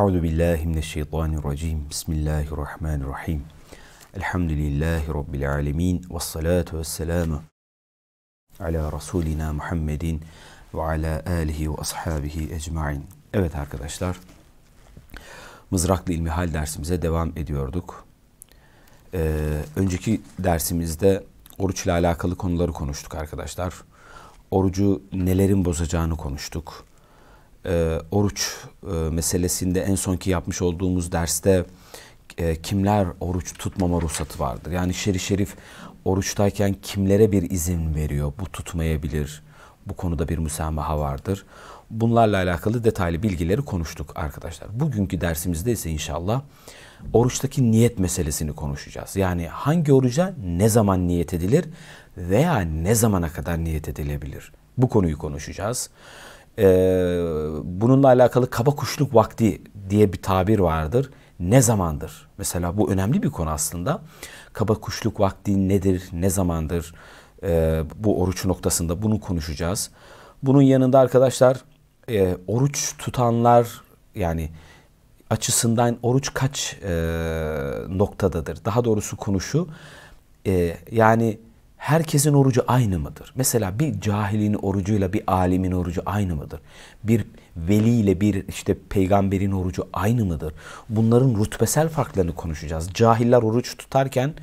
Euzu billahi mineşşeytanirracim. Bismillahirrahmanirrahim. Elhamdülillahi rabbil alamin ve salatu vesselamu ala rasulina Muhammedin ve ala alihi ve ashabihi ecmaîn. Evet arkadaşlar. Mızraklı ilmi hal dersimize devam ediyorduk. Ee, önceki dersimizde oruçla alakalı konuları konuştuk arkadaşlar. Orucu nelerin bozacağını konuştuk e, oruç e, meselesinde en sonki yapmış olduğumuz derste e, kimler oruç tutmama ruhsatı vardır? Yani şerif şerif oruçtayken kimlere bir izin veriyor? Bu tutmayabilir. Bu konuda bir müsamaha vardır. Bunlarla alakalı detaylı bilgileri konuştuk arkadaşlar. Bugünkü dersimizde ise inşallah oruçtaki niyet meselesini konuşacağız. Yani hangi oruca ne zaman niyet edilir veya ne zamana kadar niyet edilebilir? Bu konuyu konuşacağız e, bununla alakalı kaba kuşluk vakti diye bir tabir vardır. Ne zamandır? Mesela bu önemli bir konu aslında. Kaba kuşluk vakti nedir? Ne zamandır? E, bu oruç noktasında bunu konuşacağız. Bunun yanında arkadaşlar e, oruç tutanlar yani açısından oruç kaç e, noktadadır? Daha doğrusu konuşu e, yani herkesin orucu aynı mıdır? Mesela bir cahilin orucuyla bir alimin orucu aynı mıdır? Bir veli ile bir işte peygamberin orucu aynı mıdır? Bunların rutbesel farklarını konuşacağız. Cahiller oruç tutarken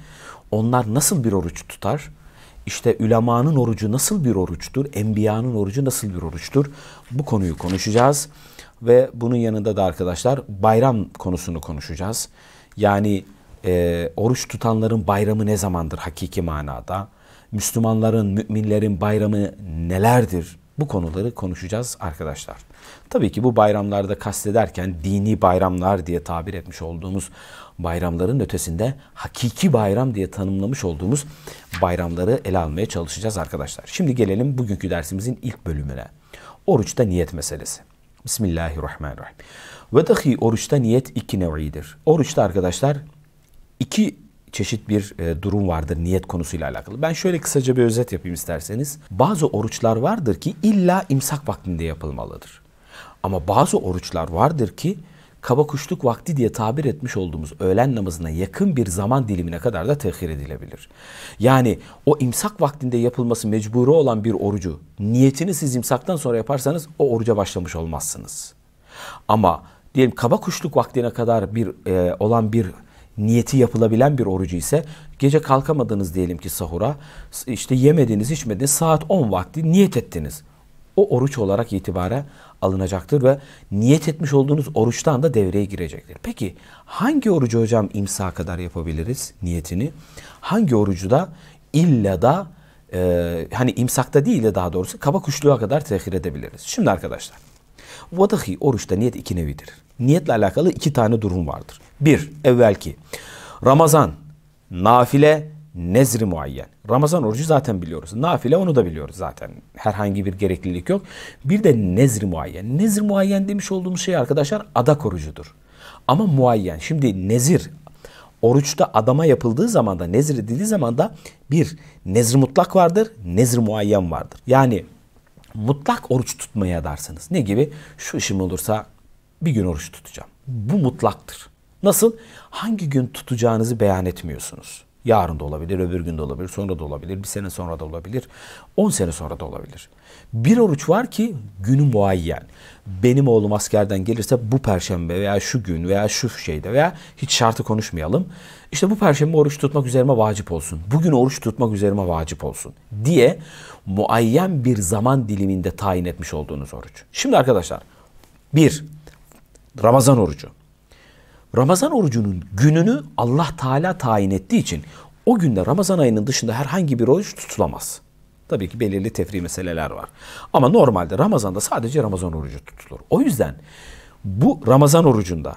onlar nasıl bir oruç tutar? İşte ülemanın orucu nasıl bir oruçtur? Enbiyanın orucu nasıl bir oruçtur? Bu konuyu konuşacağız. Ve bunun yanında da arkadaşlar bayram konusunu konuşacağız. Yani e, oruç tutanların bayramı ne zamandır hakiki manada? Müslümanların, müminlerin bayramı nelerdir? Bu konuları konuşacağız arkadaşlar. Tabii ki bu bayramlarda kastederken dini bayramlar diye tabir etmiş olduğumuz bayramların ötesinde hakiki bayram diye tanımlamış olduğumuz bayramları ele almaya çalışacağız arkadaşlar. Şimdi gelelim bugünkü dersimizin ilk bölümüne. Oruçta niyet meselesi. Bismillahirrahmanirrahim. Ve dahi oruçta niyet iki nevidir. Oruçta arkadaşlar iki çeşit bir e, durum vardır niyet konusuyla alakalı. Ben şöyle kısaca bir özet yapayım isterseniz. Bazı oruçlar vardır ki illa imsak vaktinde yapılmalıdır. Ama bazı oruçlar vardır ki kaba kuşluk vakti diye tabir etmiş olduğumuz öğlen namazına yakın bir zaman dilimine kadar da tehir edilebilir. Yani o imsak vaktinde yapılması mecburi olan bir orucu niyetini siz imsaktan sonra yaparsanız o oruca başlamış olmazsınız. Ama diyelim kaba kuşluk vaktine kadar bir e, olan bir niyeti yapılabilen bir orucu ise gece kalkamadınız diyelim ki sahura işte yemediniz içmediniz saat 10 vakti niyet ettiniz. O oruç olarak itibara alınacaktır ve niyet etmiş olduğunuz oruçtan da devreye girecektir. Peki hangi orucu hocam imsa kadar yapabiliriz niyetini? Hangi orucu da illa da e, hani imsakta değil de daha doğrusu kaba kuşluğa kadar tehir edebiliriz? Şimdi arkadaşlar vadahi oruçta niyet iki nevidir niyetle alakalı iki tane durum vardır. Bir, evvelki Ramazan, nafile, nezri muayyen. Ramazan orucu zaten biliyoruz. Nafile onu da biliyoruz zaten. Herhangi bir gereklilik yok. Bir de nezri muayyen. Nezri muayyen demiş olduğumuz şey arkadaşlar adak orucudur. Ama muayyen. Şimdi nezir oruçta adama yapıldığı zaman da nezir edildiği zaman da bir nezir mutlak vardır, nezir muayyen vardır. Yani mutlak oruç tutmaya darsınız. Ne gibi? Şu işim olursa bir gün oruç tutacağım. Bu mutlaktır. Nasıl? Hangi gün tutacağınızı beyan etmiyorsunuz. Yarın da olabilir, öbür gün de olabilir, sonra da olabilir, bir sene sonra da olabilir, on sene sonra da olabilir. Bir oruç var ki günü muayyen. Benim oğlum askerden gelirse bu perşembe veya şu gün veya şu şeyde veya hiç şartı konuşmayalım. İşte bu perşembe oruç tutmak üzerime vacip olsun. Bugün oruç tutmak üzerime vacip olsun diye muayyen bir zaman diliminde tayin etmiş olduğunuz oruç. Şimdi arkadaşlar bir Ramazan orucu. Ramazan orucunun gününü Allah Teala tayin ettiği için o günde Ramazan ayının dışında herhangi bir oruç tutulamaz. Tabii ki belirli tefri meseleler var. Ama normalde Ramazan'da sadece Ramazan orucu tutulur. O yüzden bu Ramazan orucunda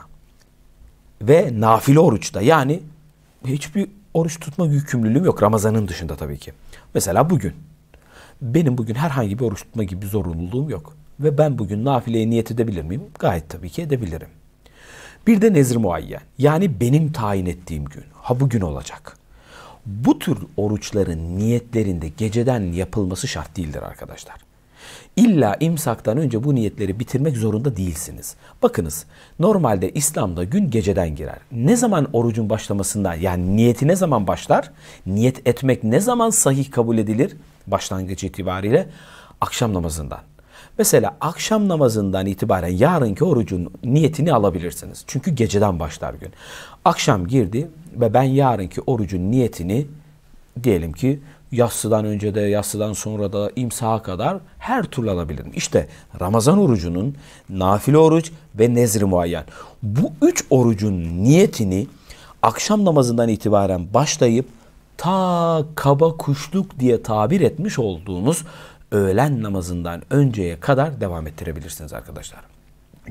ve nafile oruçta yani hiçbir oruç tutma yükümlülüğüm yok Ramazan'ın dışında tabii ki. Mesela bugün. Benim bugün herhangi bir oruç tutma gibi bir zorunluluğum yok. Ve ben bugün nafileye niyet edebilir miyim? Gayet tabii ki edebilirim. Bir de nezir muayyen. Yani benim tayin ettiğim gün. Ha bugün olacak. Bu tür oruçların niyetlerinde geceden yapılması şart değildir arkadaşlar. İlla imsaktan önce bu niyetleri bitirmek zorunda değilsiniz. Bakınız normalde İslam'da gün geceden girer. Ne zaman orucun başlamasında, yani niyeti ne zaman başlar? Niyet etmek ne zaman sahih kabul edilir? Başlangıç itibariyle akşam namazından. Mesela akşam namazından itibaren yarınki orucun niyetini alabilirsiniz. Çünkü geceden başlar gün. Akşam girdi ve ben yarınki orucun niyetini diyelim ki yassıdan önce de yassıdan sonra da imsaha kadar her türlü alabilirim. İşte Ramazan orucunun nafile oruç ve nezr muayyen. Bu üç orucun niyetini akşam namazından itibaren başlayıp ta kaba kuşluk diye tabir etmiş olduğunuz öğlen namazından önceye kadar devam ettirebilirsiniz arkadaşlar.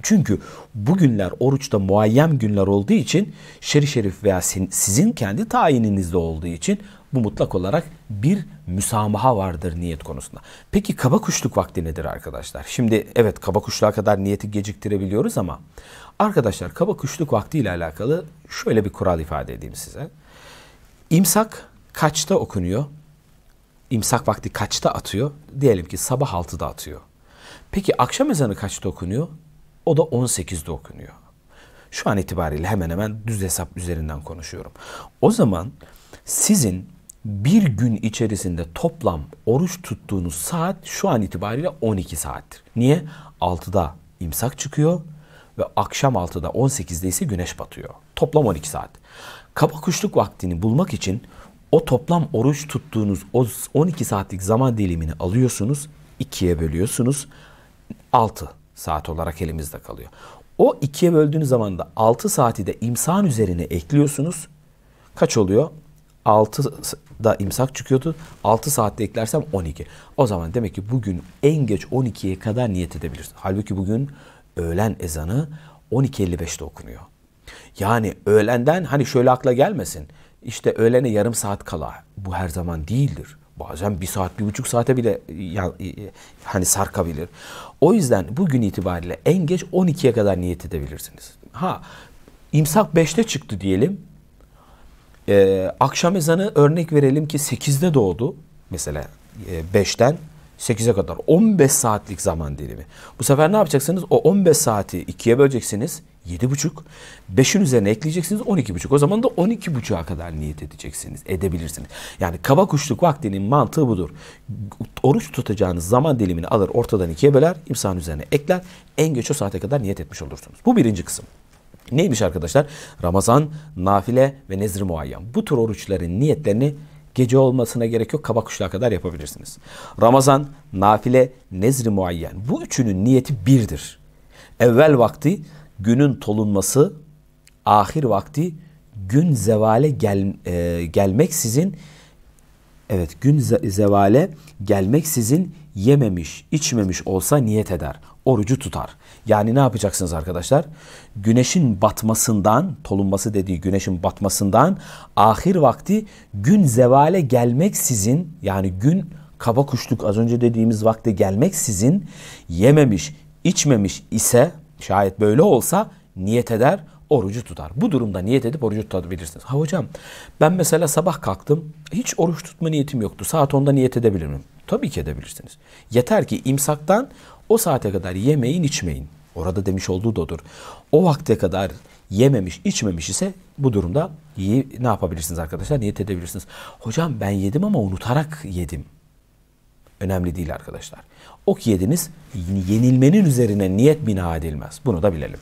Çünkü bu günler oruçta muayyem günler olduğu için şerif şerif veya sizin kendi tayininizde olduğu için bu mutlak olarak bir müsamaha vardır niyet konusunda. Peki kaba kuşluk vakti nedir arkadaşlar? Şimdi evet kaba kuşluğa kadar niyeti geciktirebiliyoruz ama arkadaşlar kaba kuşluk vakti ile alakalı şöyle bir kural ifade edeyim size. İmsak kaçta okunuyor? imsak vakti kaçta atıyor? Diyelim ki sabah 6'da atıyor. Peki akşam ezanı kaçta okunuyor? O da 18'de okunuyor. Şu an itibariyle hemen hemen düz hesap üzerinden konuşuyorum. O zaman sizin bir gün içerisinde toplam oruç tuttuğunuz saat şu an itibariyle 12 saattir. Niye? 6'da imsak çıkıyor ve akşam 6'da 18'de ise güneş batıyor. Toplam 12 saat. Kaba kuşluk vaktini bulmak için o toplam oruç tuttuğunuz o 12 saatlik zaman dilimini alıyorsunuz, ikiye bölüyorsunuz. 6 saat olarak elimizde kalıyor. O ikiye böldüğünüz zaman da 6 saati de imsan üzerine ekliyorsunuz. Kaç oluyor? 6 da imsak çıkıyordu. 6 saatte eklersem 12. O zaman demek ki bugün en geç 12'ye kadar niyet edebilirsin. Halbuki bugün öğlen ezanı 12.55'te okunuyor. Yani öğlenden hani şöyle akla gelmesin işte öğlene yarım saat kala bu her zaman değildir. Bazen bir saat, bir buçuk saate bile e, hani sarkabilir. O yüzden bugün itibariyle en geç 12'ye kadar niyet edebilirsiniz. Ha imsak 5'te çıktı diyelim. Ee, akşam ezanı örnek verelim ki 8'de doğdu. Mesela e, 5'ten 8'e kadar 15 saatlik zaman dilimi. Bu sefer ne yapacaksınız? O 15 saati ikiye böleceksiniz. Yedi buçuk, beşin üzerine ekleyeceksiniz on iki buçuk. O zaman da on iki 12,5'a kadar niyet edeceksiniz. Edebilirsiniz. Yani kaba kuşluk vaktinin mantığı budur. Oruç tutacağınız zaman dilimini alır ortadan ikiye böler. imsan üzerine ekler. En geç o saate kadar niyet etmiş olursunuz. Bu birinci kısım. Neymiş arkadaşlar? Ramazan, nafile ve nezr muayyen. Bu tür oruçların niyetlerini gece olmasına gerek yok kaba kuşluğa kadar yapabilirsiniz. Ramazan, nafile, nezr muayyen. Bu üçünün niyeti birdir. Evvel vakti günün tolunması ahir vakti gün zevale gel, e, sizin, evet gün zevale gelmek sizin yememiş, içmemiş olsa niyet eder. Orucu tutar. Yani ne yapacaksınız arkadaşlar? Güneşin batmasından, tolunması dediği güneşin batmasından ahir vakti gün zevale gelmek sizin, yani gün kaba kuşluk az önce dediğimiz vakte gelmek sizin yememiş, içmemiş ise Şayet böyle olsa niyet eder, orucu tutar. Bu durumda niyet edip orucu tutabilirsiniz. Ha hocam ben mesela sabah kalktım. Hiç oruç tutma niyetim yoktu. Saat 10'da niyet edebilir miyim? Tabii ki edebilirsiniz. Yeter ki imsaktan o saate kadar yemeyin içmeyin. Orada demiş olduğu da odur. O vakte kadar yememiş içmemiş ise bu durumda iyi, ne yapabilirsiniz arkadaşlar? Niyet edebilirsiniz. Hocam ben yedim ama unutarak yedim. Önemli değil arkadaşlar. Ok yediniz, yenilmenin üzerine niyet bina edilmez. Bunu da bilelim.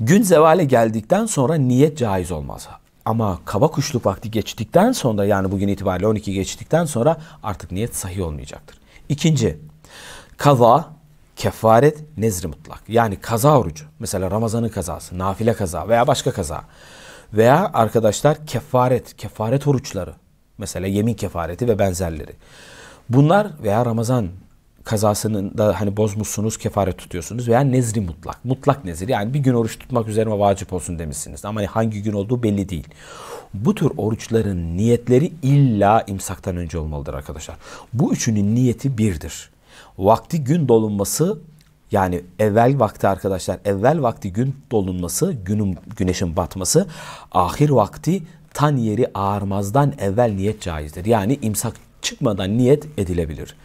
Gün zevale geldikten sonra niyet caiz olmaz. Ama kaba kuşluk vakti geçtikten sonra yani bugün itibariyle 12 geçtikten sonra artık niyet sahi olmayacaktır. İkinci, kaza, kefaret, nezri mutlak. Yani kaza orucu. Mesela Ramazan'ın kazası, nafile kaza veya başka kaza. Veya arkadaşlar kefaret, kefaret oruçları. Mesela yemin kefareti ve benzerleri. Bunlar veya Ramazan kazasının da hani bozmuşsunuz, kefaret tutuyorsunuz veya nezri mutlak. Mutlak nezir yani bir gün oruç tutmak üzerine vacip olsun demişsiniz. Ama hani hangi gün olduğu belli değil. Bu tür oruçların niyetleri illa imsaktan önce olmalıdır arkadaşlar. Bu üçünün niyeti birdir. Vakti gün dolunması yani evvel vakti arkadaşlar evvel vakti gün dolunması, günün, güneşin batması, ahir vakti tan yeri ağarmazdan evvel niyet caizdir. Yani imsak çıkmadan niyet edilebilir.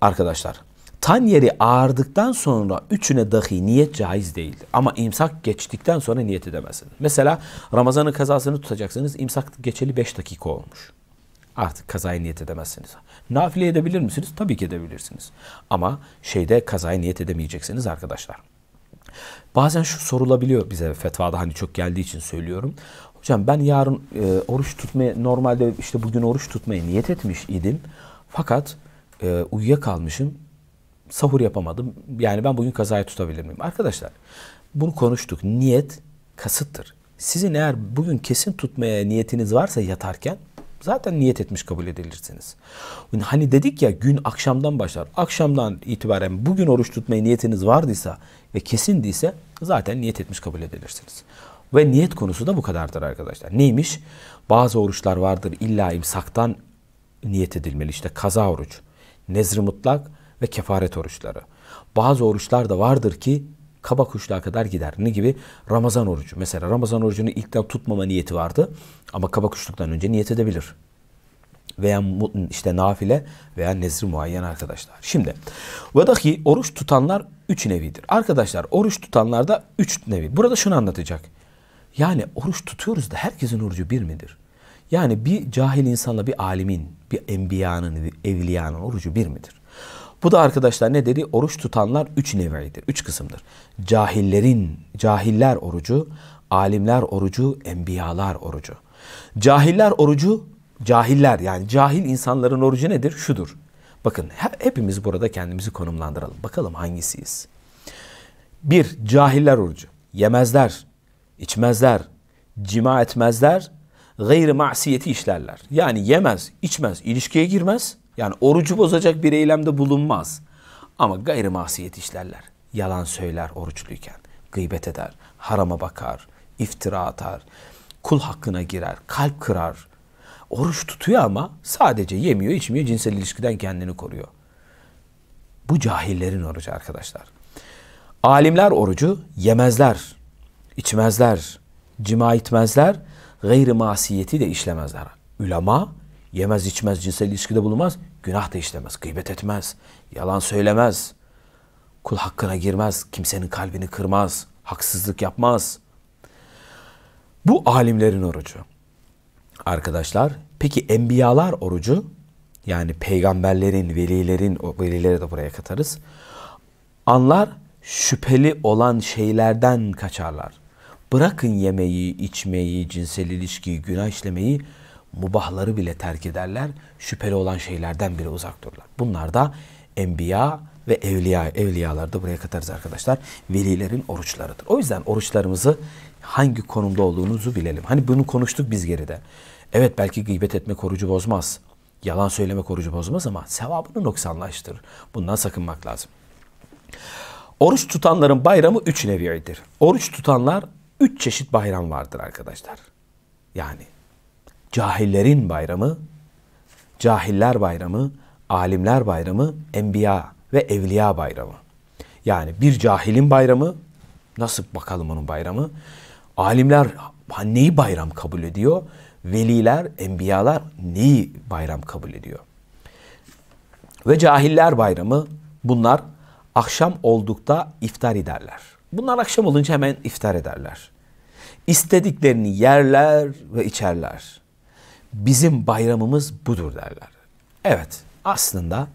Arkadaşlar tan yeri ağardıktan sonra üçüne dahi niyet caiz değil. Ama imsak geçtikten sonra niyet edemezsin. Mesela Ramazan'ın kazasını tutacaksınız. imsak geçeli 5 dakika olmuş. Artık kazaya niyet edemezsiniz. Nafile edebilir misiniz? Tabii ki edebilirsiniz. Ama şeyde kazaya niyet edemeyeceksiniz arkadaşlar. Bazen şu sorulabiliyor bize fetvada hani çok geldiği için söylüyorum. Hocam ben yarın e, oruç tutmaya normalde işte bugün oruç tutmaya niyet etmiş idim. Fakat e, uyuyakalmışım. Sahur yapamadım. Yani ben bugün kazayı tutabilir miyim? Arkadaşlar bunu konuştuk. Niyet kasıttır. Sizin eğer bugün kesin tutmaya niyetiniz varsa yatarken zaten niyet etmiş kabul edilirsiniz. Hani dedik ya gün akşamdan başlar. Akşamdan itibaren bugün oruç tutmaya niyetiniz vardıysa ve kesindiyse zaten niyet etmiş kabul edilirsiniz. Ve niyet konusu da bu kadardır arkadaşlar. Neymiş? Bazı oruçlar vardır illa imsaktan niyet edilmeli. İşte kaza oruç, nezr mutlak ve kefaret oruçları. Bazı oruçlar da vardır ki kaba kuşluğa kadar gider. Ne gibi? Ramazan orucu. Mesela Ramazan orucunu ilkten tutmama niyeti vardı ama kaba kuşluktan önce niyet edebilir. Veya işte nafile veya nezri muayyen arkadaşlar. Şimdi vadaki oruç tutanlar üç nevidir. Arkadaşlar oruç tutanlarda üç nevi. Burada şunu anlatacak. Yani oruç tutuyoruz da herkesin orucu bir midir? Yani bir cahil insanla bir alimin, bir enbiyanın, bir evliyanın orucu bir midir? Bu da arkadaşlar ne dedi? Oruç tutanlar üç nevidir, üç kısımdır. Cahillerin, cahiller orucu, alimler orucu, enbiyalar orucu. Cahiller orucu, cahiller yani cahil insanların orucu nedir? Şudur. Bakın hepimiz burada kendimizi konumlandıralım. Bakalım hangisiyiz? Bir, cahiller orucu. Yemezler, içmezler, cima etmezler, gayri masiyeti işlerler. Yani yemez, içmez, ilişkiye girmez. Yani orucu bozacak bir eylemde bulunmaz. Ama gayri masiyet işlerler. Yalan söyler oruçluyken, gıybet eder, harama bakar, iftira atar, kul hakkına girer, kalp kırar. Oruç tutuyor ama sadece yemiyor, içmiyor, cinsel ilişkiden kendini koruyor. Bu cahillerin orucu arkadaşlar. Alimler orucu yemezler, içmezler, cima etmezler, gayri masiyeti de işlemezler. Ülema yemez içmez, cinsel ilişkide bulunmaz, günah da işlemez, gıybet etmez, yalan söylemez, kul hakkına girmez, kimsenin kalbini kırmaz, haksızlık yapmaz. Bu alimlerin orucu. Arkadaşlar, peki enbiyalar orucu, yani peygamberlerin, velilerin, velileri de buraya katarız. Anlar şüpheli olan şeylerden kaçarlar. Bırakın yemeği, içmeyi, cinsel ilişkiyi, günah işlemeyi, mubahları bile terk ederler. Şüpheli olan şeylerden bile uzak dururlar. Bunlar da enbiya ve evliya, evliyalar da buraya katarız arkadaşlar. Velilerin oruçlarıdır. O yüzden oruçlarımızı hangi konumda olduğunuzu bilelim. Hani bunu konuştuk biz geride. Evet belki gıybet etmek orucu bozmaz. Yalan söylemek orucu bozmaz ama sevabını noksanlaştırır. Bundan sakınmak lazım. Oruç tutanların bayramı üç nevidir. Oruç tutanlar Üç çeşit bayram vardır arkadaşlar. Yani cahillerin bayramı, cahiller bayramı, alimler bayramı, enbiya ve evliya bayramı. Yani bir cahilin bayramı, nasıl bakalım onun bayramı? Alimler neyi bayram kabul ediyor? Veliler, enbiyalar neyi bayram kabul ediyor? Ve cahiller bayramı bunlar akşam oldukta iftar ederler. Bunlar akşam olunca hemen iftar ederler. İstediklerini yerler ve içerler. Bizim bayramımız budur derler. Evet aslında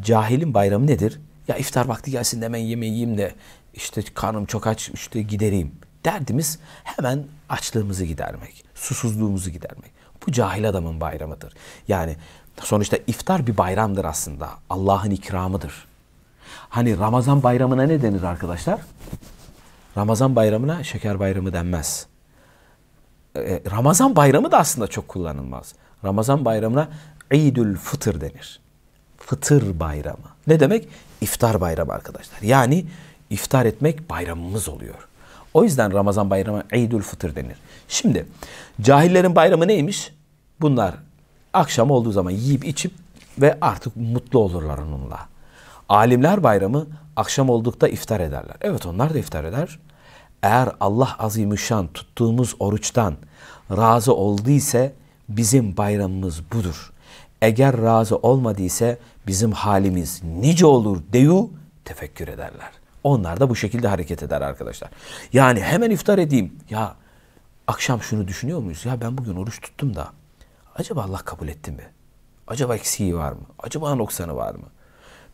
cahilin bayramı nedir? Ya iftar vakti gelsin hemen yemeği yiyeyim de işte karnım çok aç işte gidereyim. Derdimiz hemen açlığımızı gidermek, susuzluğumuzu gidermek. Bu cahil adamın bayramıdır. Yani sonuçta iftar bir bayramdır aslında. Allah'ın ikramıdır. Hani Ramazan bayramına ne denir arkadaşlar? Ramazan bayramına şeker bayramı denmez. E, Ramazan bayramı da aslında çok kullanılmaz. Ramazan bayramına İdül Fıtır denir. Fıtır bayramı. Ne demek? İftar bayramı arkadaşlar. Yani iftar etmek bayramımız oluyor. O yüzden Ramazan bayramı İdül Fıtır denir. Şimdi cahillerin bayramı neymiş? Bunlar akşam olduğu zaman yiyip içip ve artık mutlu olurlar onunla. Alimler bayramı akşam oldukta iftar ederler. Evet onlar da iftar eder. Eğer Allah azimüşşan tuttuğumuz oruçtan razı olduysa bizim bayramımız budur. Eğer razı olmadıysa bizim halimiz nice olur deyu tefekkür ederler. Onlar da bu şekilde hareket eder arkadaşlar. Yani hemen iftar edeyim. Ya akşam şunu düşünüyor muyuz? Ya ben bugün oruç tuttum da acaba Allah kabul etti mi? Acaba eksiği var mı? Acaba noksanı var mı?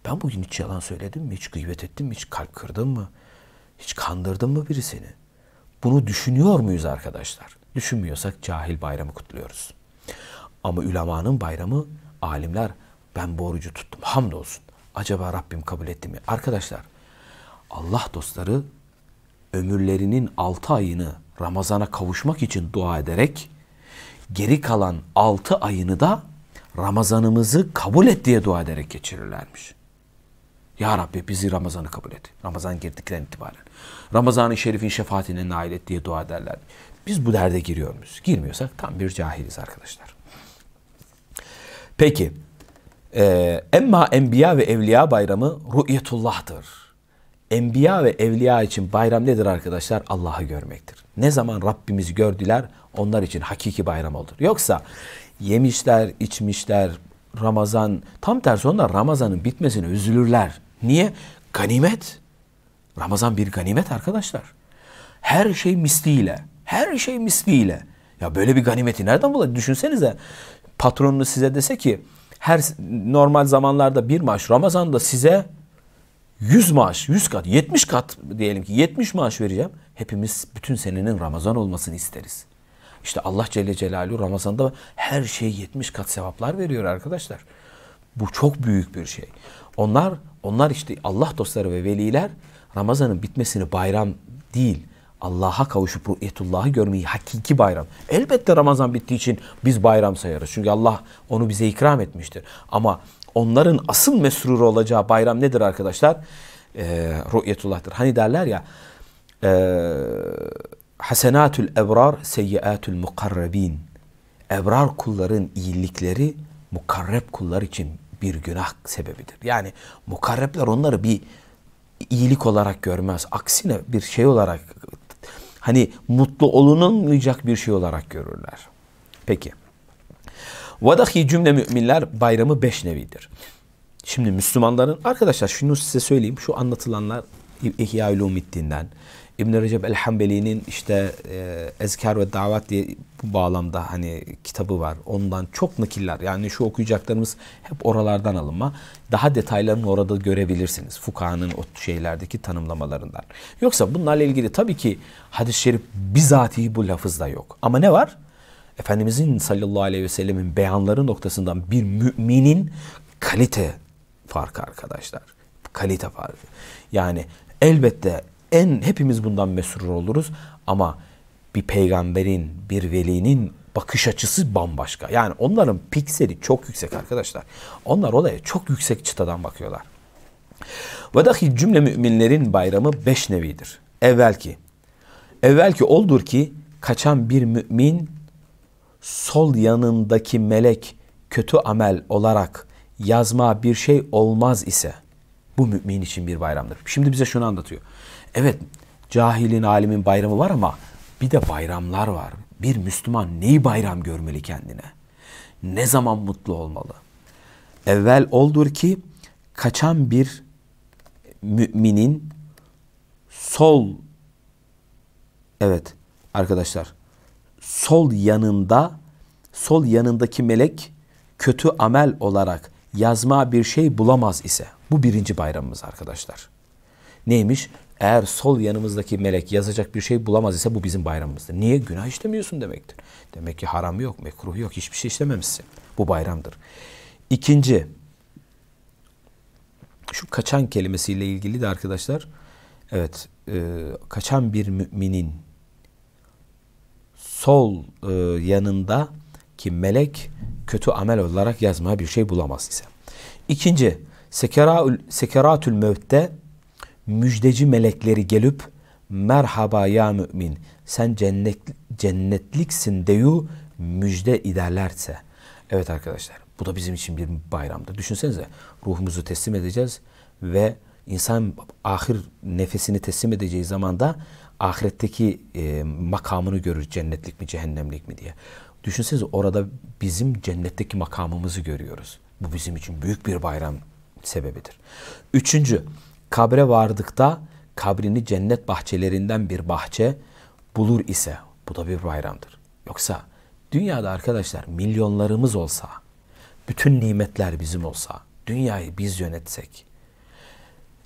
Ben bugün hiç yalan söyledim mi? Hiç gıybet ettim mi? Hiç kalp kırdım mı? Hiç kandırdım mı birisini? Bunu düşünüyor muyuz arkadaşlar? Düşünmüyorsak cahil bayramı kutluyoruz. Ama ülemanın bayramı alimler ben bu orucu tuttum hamdolsun. Acaba Rabbim kabul etti mi? Arkadaşlar Allah dostları ömürlerinin altı ayını Ramazan'a kavuşmak için dua ederek geri kalan altı ayını da Ramazanımızı kabul et diye dua ederek geçirirlermiş. Ya Rabbi bizi Ramazan'ı kabul et. Ramazan girdikten itibaren. Ramazan-ı Şerif'in şefaatine nail et diye dua ederler. Biz bu derde giriyor muyuz? Girmiyorsak tam bir cahiliz arkadaşlar. Peki. Ee, emma Enbiya ve Evliya bayramı rü'yetullah'tır. Enbiya ve evliya için bayram nedir arkadaşlar? Allah'ı görmektir. Ne zaman Rabbimizi gördüler onlar için hakiki bayram olur. Yoksa yemişler, içmişler, Ramazan tam tersi onlar Ramazan'ın bitmesine üzülürler. Niye? Ganimet. Ramazan bir ganimet arkadaşlar. Her şey misliyle. Her şey misliyle. Ya böyle bir ganimeti nereden bulabilir? Düşünsenize patronunuz size dese ki her normal zamanlarda bir maaş Ramazan'da size 100 maaş, 100 kat, 70 kat diyelim ki 70 maaş vereceğim. Hepimiz bütün senenin Ramazan olmasını isteriz. İşte Allah Celle Celaluhu Ramazan'da her şey 70 kat sevaplar veriyor arkadaşlar. Bu çok büyük bir şey. Onlar onlar işte Allah dostları ve veliler Ramazan'ın bitmesini bayram değil, Allah'a kavuşup ruhiyetullahı görmeyi hakiki bayram. Elbette Ramazan bittiği için biz bayram sayarız. Çünkü Allah onu bize ikram etmiştir. Ama onların asıl mesruru olacağı bayram nedir arkadaşlar? E, ee, ruhiyetullah'tır. Hani derler ya e, hasenatül ebrar seyyiatül mukarrabin. Ebrar kulların iyilikleri mukarreb kullar için bir günah sebebidir. Yani mukarrepler onları bir iyilik olarak görmez. Aksine bir şey olarak hani mutlu olunulmayacak bir şey olarak görürler. Peki. Vadahi cümle müminler bayramı beş nevidir. Şimdi Müslümanların arkadaşlar şunu size söyleyeyim. Şu anlatılanlar İhya-ül Umiddi'nden, İbn Recep el-Hanbeli'nin işte e, Ezkar ve Davat diye bu bağlamda hani kitabı var. Ondan çok nakiller. Yani şu okuyacaklarımız hep oralardan alınma. Daha detaylarını orada görebilirsiniz. Fukaha'nın o şeylerdeki tanımlamalarından. Yoksa bunlarla ilgili tabii ki hadis-i şerif bizatihi bu lafızda yok. Ama ne var? Efendimizin sallallahu aleyhi ve sellemin beyanları noktasından bir müminin kalite farkı arkadaşlar. Kalite farkı. Yani elbette en hepimiz bundan mesurur oluruz ama bir peygamberin, bir velinin bakış açısı bambaşka. Yani onların pikseli çok yüksek arkadaşlar. Onlar olaya çok yüksek çıtadan bakıyorlar. Ve dahi cümle müminlerin bayramı beş nevidir. Evvelki. Evvelki oldur ki kaçan bir mümin sol yanındaki melek kötü amel olarak yazma bir şey olmaz ise bu mümin için bir bayramdır. Şimdi bize şunu anlatıyor. Evet cahilin alimin bayramı var ama bir de bayramlar var. Bir Müslüman neyi bayram görmeli kendine? Ne zaman mutlu olmalı? Evvel oldur ki kaçan bir müminin sol evet arkadaşlar sol yanında sol yanındaki melek kötü amel olarak yazma bir şey bulamaz ise bu birinci bayramımız arkadaşlar. Neymiş? eğer sol yanımızdaki melek yazacak bir şey bulamaz ise bu bizim bayramımızdır. Niye? Günah işlemiyorsun demektir. Demek ki haram yok, mekruh yok, hiçbir şey işlememişsin. Bu bayramdır. İkinci, şu kaçan kelimesiyle ilgili de arkadaşlar, evet, e, kaçan bir müminin sol e, yanında ki melek kötü amel olarak yazmaya bir şey bulamaz ise. İkinci, sekeratül mevtte müjdeci melekleri gelip merhaba ya mümin sen cennet, cennetliksin deyu müjde iderlerse. Evet arkadaşlar bu da bizim için bir bayramdır. Düşünsenize ruhumuzu teslim edeceğiz ve insan ahir nefesini teslim edeceği zaman da ahiretteki e, makamını görür cennetlik mi cehennemlik mi diye. Düşünsenize orada bizim cennetteki makamımızı görüyoruz. Bu bizim için büyük bir bayram sebebidir. Üçüncü, Kabre vardıkta kabrini cennet bahçelerinden bir bahçe bulur ise bu da bir bayramdır. Yoksa dünyada arkadaşlar milyonlarımız olsa, bütün nimetler bizim olsa, dünyayı biz yönetsek,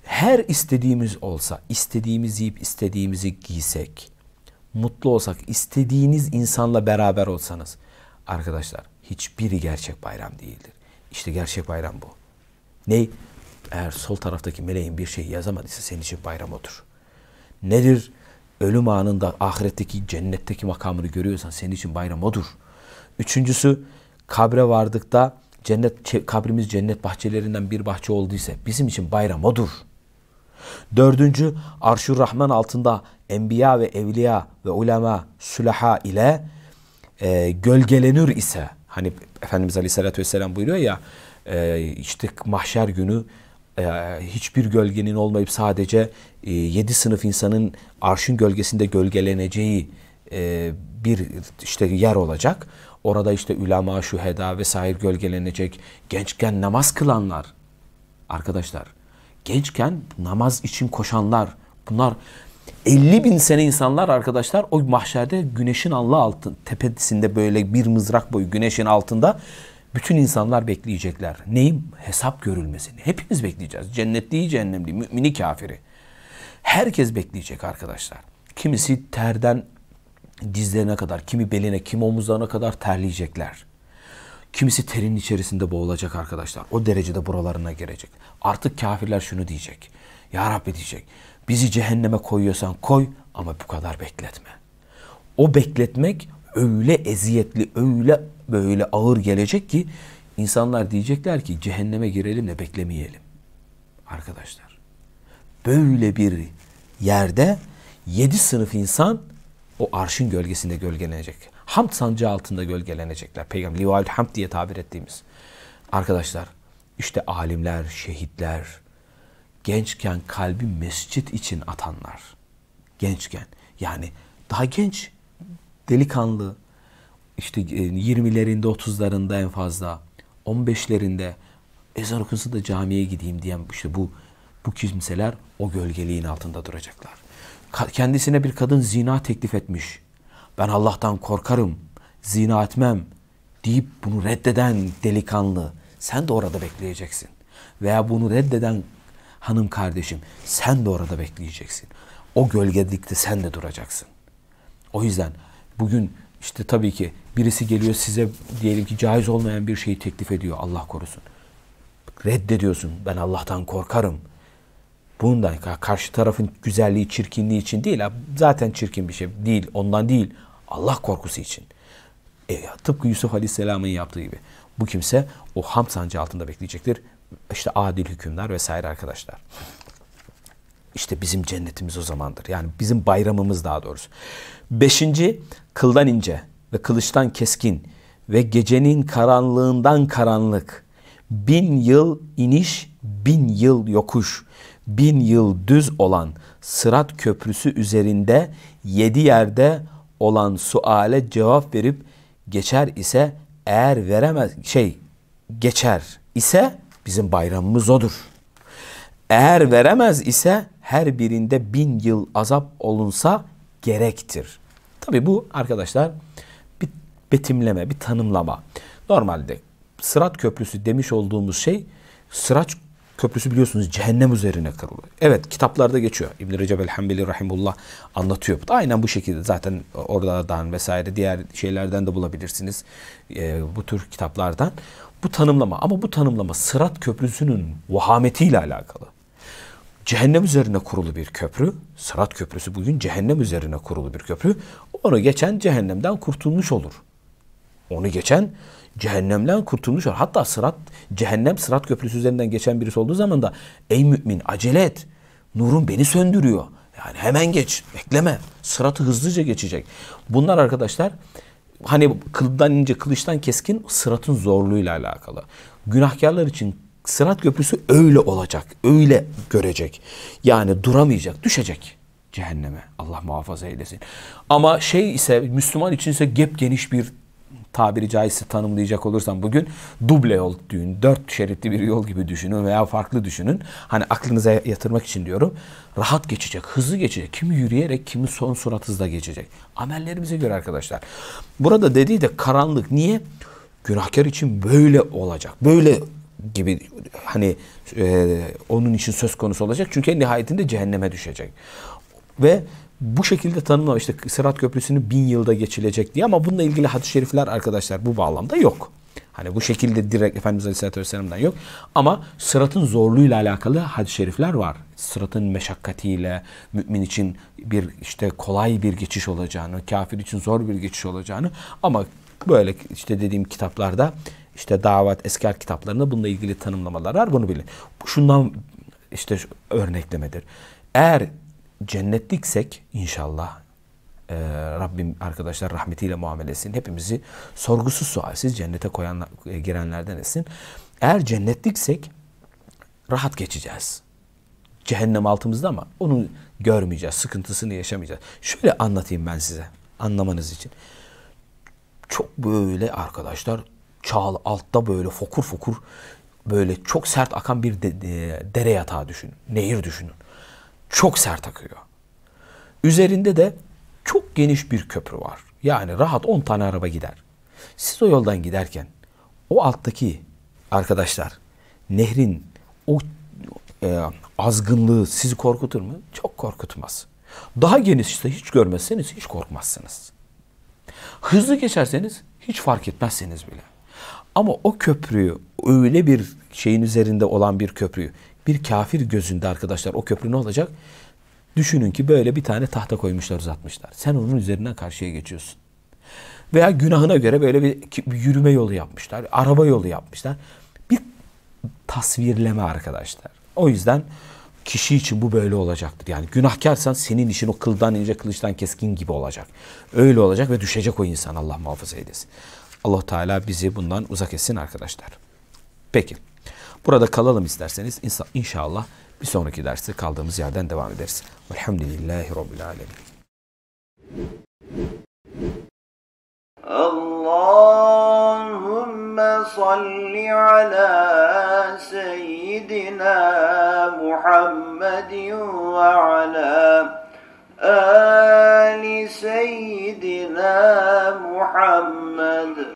her istediğimiz olsa, istediğimiz yiyip istediğimizi giysek, mutlu olsak, istediğiniz insanla beraber olsanız arkadaşlar hiçbiri gerçek bayram değildir. İşte gerçek bayram bu. Ney? Eğer sol taraftaki meleğin bir şey yazamadıysa senin için bayram odur. Nedir? Ölüm anında ahiretteki, cennetteki makamını görüyorsan senin için bayram odur. Üçüncüsü kabre vardıkta cennet kabrimiz cennet bahçelerinden bir bahçe olduysa bizim için bayram odur. Dördüncü Arşur Rahman altında enbiya ve evliya ve ulema sülaha ile e, gölgelenir ise hani Efendimiz Aleyhisselatü Vesselam buyuruyor ya e, işte mahşer günü ee, hiçbir gölgenin olmayıp sadece e, yedi sınıf insanın arşın gölgesinde gölgeleneceği e, bir işte yer olacak. Orada işte ülema, şüheda vesaire gölgelenecek. Gençken namaz kılanlar arkadaşlar. Gençken namaz için koşanlar. Bunlar 50 bin sene insanlar arkadaşlar o mahşerde güneşin Allah altın tepesinde böyle bir mızrak boyu güneşin altında bütün insanlar bekleyecekler. Neyin? Hesap görülmesini. Hepimiz bekleyeceğiz. Cennetliyi, cehennemli. mümini, kafiri. Herkes bekleyecek arkadaşlar. Kimisi terden dizlerine kadar, kimi beline, kimi omuzlarına kadar terleyecekler. Kimisi terin içerisinde boğulacak arkadaşlar. O derecede buralarına gelecek. Artık kafirler şunu diyecek. Ya Rabbi diyecek. Bizi cehenneme koyuyorsan koy ama bu kadar bekletme. O bekletmek öyle eziyetli, öyle böyle ağır gelecek ki insanlar diyecekler ki cehenneme girelim de beklemeyelim. Arkadaşlar böyle bir yerde yedi sınıf insan o arşın gölgesinde gölgelenecek. Hamd sancağı altında gölgelenecekler. Peygamber Livaül Hamd diye tabir ettiğimiz. Arkadaşlar işte alimler, şehitler, gençken kalbi mescit için atanlar. Gençken yani daha genç delikanlı işte 20'lerinde e, 30'larında en fazla 15'lerinde ezan okunsa da camiye gideyim diyen işte bu bu kimseler o gölgeliğin altında duracaklar. Kendisine bir kadın zina teklif etmiş. Ben Allah'tan korkarım, zina etmem deyip bunu reddeden delikanlı sen de orada bekleyeceksin. Veya bunu reddeden hanım kardeşim sen de orada bekleyeceksin. O gölgedikte sen de duracaksın. O yüzden Bugün işte tabii ki birisi geliyor size diyelim ki caiz olmayan bir şeyi teklif ediyor Allah korusun. Reddediyorsun. Ben Allah'tan korkarım. Bundan karşı tarafın güzelliği, çirkinliği için değil. Zaten çirkin bir şey değil. Ondan değil. Allah korkusu için. E, tıpkı Yusuf Aleyhisselam'ın yaptığı gibi. Bu kimse o ham sancı altında bekleyecektir. İşte adil hükümler vesaire arkadaşlar. İşte bizim cennetimiz o zamandır. Yani bizim bayramımız daha doğrusu. Beşinci, kıldan ince ve kılıçtan keskin ve gecenin karanlığından karanlık. Bin yıl iniş, bin yıl yokuş, bin yıl düz olan sırat köprüsü üzerinde yedi yerde olan suale cevap verip geçer ise eğer veremez şey geçer ise bizim bayramımız odur. Eğer veremez ise her birinde bin yıl azap olunsa gerektir. Tabi bu arkadaşlar bir betimleme, bir tanımlama. Normalde Sırat Köprüsü demiş olduğumuz şey Sırat Köprüsü biliyorsunuz cehennem üzerine kırılıyor. Evet kitaplarda geçiyor. İbn-i Recep el Rahimullah anlatıyor. Aynen bu şekilde zaten oradan vesaire diğer şeylerden de bulabilirsiniz. E, bu tür kitaplardan. Bu tanımlama ama bu tanımlama Sırat Köprüsü'nün vahametiyle alakalı cehennem üzerine kurulu bir köprü. Sırat köprüsü bugün cehennem üzerine kurulu bir köprü. Onu geçen cehennemden kurtulmuş olur. Onu geçen cehennemden kurtulmuş olur. Hatta sırat, cehennem sırat köprüsü üzerinden geçen birisi olduğu zaman da ey mümin acele et. Nurun beni söndürüyor. Yani hemen geç, bekleme. Sıratı hızlıca geçecek. Bunlar arkadaşlar hani kıldan ince kılıçtan keskin sıratın zorluğuyla alakalı. Günahkarlar için Sırat köprüsü öyle olacak. Öyle görecek. Yani duramayacak. Düşecek cehenneme. Allah muhafaza eylesin. Ama şey ise Müslüman için ise gep geniş bir tabiri caizse tanımlayacak olursam bugün duble yol düğün, dört şeritli bir yol gibi düşünün veya farklı düşünün. Hani aklınıza yatırmak için diyorum. Rahat geçecek, hızlı geçecek. Kimi yürüyerek, kimi son surat hızla geçecek. Amellerimize göre arkadaşlar. Burada dediği de karanlık. Niye? Günahkar için böyle olacak. Böyle gibi hani e, onun için söz konusu olacak. Çünkü nihayetinde cehenneme düşecek. Ve bu şekilde tanımlama işte Sırat Köprüsü'nü bin yılda geçilecek diye ama bununla ilgili hadis-i şerifler arkadaşlar bu bağlamda yok. Hani bu şekilde direkt Efendimiz Aleyhisselatü Vesselam'dan yok. Ama sıratın zorluğuyla alakalı hadis-i şerifler var. Sıratın meşakkatiyle mümin için bir işte kolay bir geçiş olacağını, kafir için zor bir geçiş olacağını ama böyle işte dediğim kitaplarda işte davet, esker kitaplarını bununla ilgili tanımlamalar var. Bunu bilin. Şundan işte şu örneklemedir. Eğer cennetliksek inşallah e, Rabbim arkadaşlar rahmetiyle muamele etsin. Hepimizi sorgusuz sualsiz cennete koyan, e, girenlerden etsin. Eğer cennetliksek rahat geçeceğiz. Cehennem altımızda ama onu görmeyeceğiz, sıkıntısını yaşamayacağız. Şöyle anlatayım ben size anlamanız için. Çok böyle arkadaşlar çağıl altta böyle fokur fokur böyle çok sert akan bir de, de, dere yatağı düşünün. Nehir düşünün. Çok sert akıyor. Üzerinde de çok geniş bir köprü var. Yani rahat 10 tane araba gider. Siz o yoldan giderken o alttaki arkadaşlar nehrin o e, azgınlığı sizi korkutur mu? Çok korkutmaz. Daha genişse hiç görmezseniz hiç korkmazsınız. Hızlı geçerseniz hiç fark etmezsiniz bile. Ama o köprüyü öyle bir şeyin üzerinde olan bir köprüyü bir kafir gözünde arkadaşlar o köprü ne olacak? Düşünün ki böyle bir tane tahta koymuşlar uzatmışlar. Sen onun üzerinden karşıya geçiyorsun. Veya günahına göre böyle bir yürüme yolu yapmışlar. Araba yolu yapmışlar. Bir tasvirleme arkadaşlar. O yüzden kişi için bu böyle olacaktır. Yani günahkarsan senin işin o kıldan ince kılıçtan keskin gibi olacak. Öyle olacak ve düşecek o insan Allah muhafaza eylesin allah Teala bizi bundan uzak etsin arkadaşlar. Peki. Burada kalalım isterseniz. İnşallah bir sonraki derste kaldığımız yerden devam ederiz. Velhamdülillahi Rabbil Alemin. Allahümme salli ala seyyidina Muhammedin ve ala آل سيدنا محمد